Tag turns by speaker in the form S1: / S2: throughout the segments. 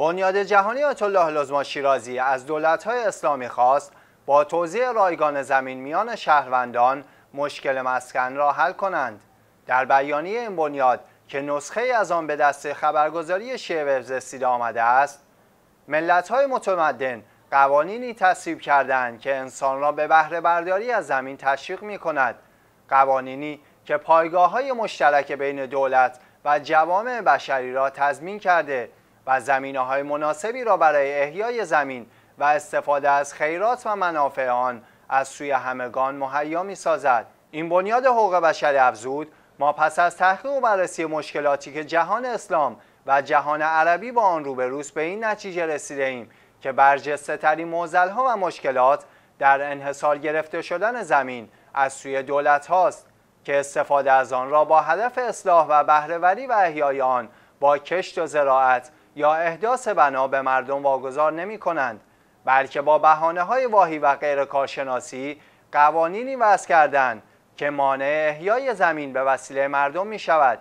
S1: بنیاد جهانی آیت الله لزما شیرازی از دولت‌های اسلامی خواست با توزیع رایگان زمین میان شهروندان مشکل مسکن را حل کنند در بیانیه این بنیاد که نسخه از آن به دست خبرگزاری شیعه رسیده آمده است ملت‌های متمدن قوانینی تصویب کردند که انسان را به بهره برداری از زمین تشویق می کند قوانینی که پایگاه های مشترک بین دولت و جوامع بشری را تضمین کرده و زمینه های مناسبی را برای احیای زمین و استفاده از خیرات و منافع آن از سوی همگان مهیا می سازد. این بنیاد حقوق بشر افزود ما پس از تحقیق و بررسی مشکلاتی که جهان اسلام و جهان عربی با آن روبروست به این نتیجه رسیده ایم که برجسته ترین ها و مشکلات در انحصار گرفته شدن زمین از سوی دولت هاست که استفاده از آن را با هدف اصلاح و بهرهوری و احیای آن با کشت و زراعت یا احداث بنا به مردم واگذار نمی کنند بلکه با بهانه های واهی و غیر کارشناسی قوانینی وضع کردند که مانع احیای زمین به وسیله مردم می شود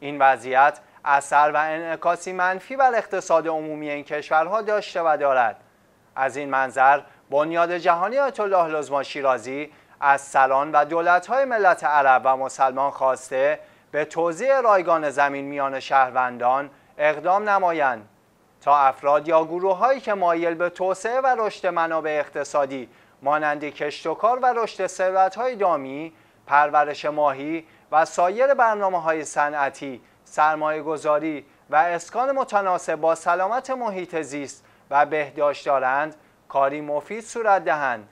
S1: این وضعیت اثر و انعکاسی منفی بر اقتصاد عمومی این کشورها داشته و دارد از این منظر بنیاد جهانی آیت الله لزما شیرازی از سران و دولت‌های ملت عرب و مسلمان خواسته به توزیع رایگان زمین میان شهروندان اقدام نمایند تا افراد یا گروه هایی که مایل به توسعه و رشد منابع اقتصادی مانند کشت و کار و رشد ثروت های دامی، پرورش ماهی و سایر برنامه های صنعتی، سرمایه گذاری و اسکان متناسب با سلامت محیط زیست و بهداشت دارند کاری مفید صورت دهند.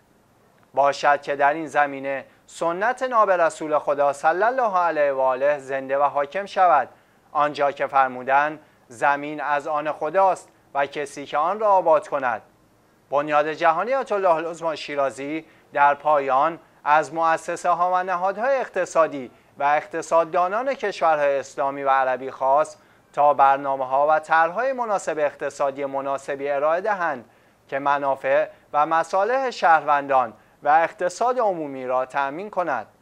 S1: باشد که در این زمینه سنت ناب رسول خدا صلی الله علیه و آله زنده و حاکم شود آنجا که فرمودند زمین از آن خداست و کسی که آن را آباد کند بنیاد جهانی آیت الله العظما شیرازی در پایان از مؤسسه ها و نهادهای اقتصادی و اقتصاددانان کشورهای اسلامی و عربی خواست تا برنامه ها و طرحهای مناسب اقتصادی مناسبی ارائه دهند که منافع و مصالح شهروندان و اقتصاد عمومی را تأمین کند